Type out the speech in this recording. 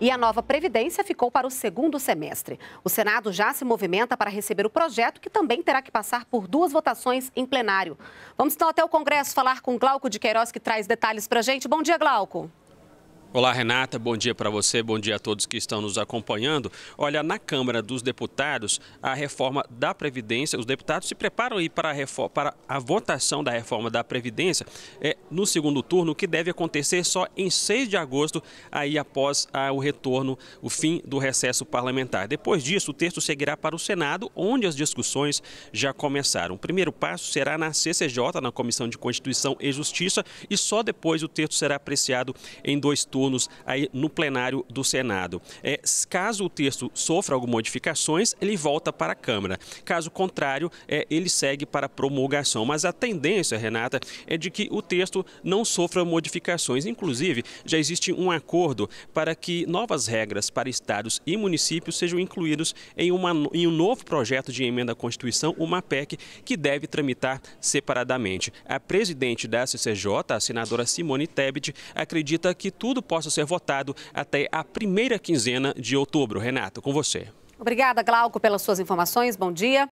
E a nova Previdência ficou para o segundo semestre. O Senado já se movimenta para receber o projeto, que também terá que passar por duas votações em plenário. Vamos então até o Congresso falar com Glauco de Queiroz, que traz detalhes para a gente. Bom dia, Glauco. Olá, Renata. Bom dia para você, bom dia a todos que estão nos acompanhando. Olha, na Câmara dos Deputados, a reforma da Previdência, os deputados se preparam aí para a, reforma, para a votação da reforma da Previdência é, no segundo turno, que deve acontecer só em 6 de agosto, aí após a, ah, o retorno, o fim do recesso parlamentar. Depois disso, o texto seguirá para o Senado, onde as discussões já começaram. O primeiro passo será na CCJ, na Comissão de Constituição e Justiça, e só depois o texto será apreciado em dois turnos turnos aí no plenário do Senado. É, caso o texto sofra algumas modificações, ele volta para a Câmara. Caso contrário, é, ele segue para promulgação. Mas a tendência, Renata, é de que o texto não sofra modificações. Inclusive, já existe um acordo para que novas regras para estados e municípios sejam incluídos em, uma, em um novo projeto de emenda à Constituição, uma PEC, que deve tramitar separadamente. A presidente da CCJ, a senadora Simone Tebet, acredita que tudo possa ser votado até a primeira quinzena de outubro. Renato, com você. Obrigada, Glauco, pelas suas informações. Bom dia.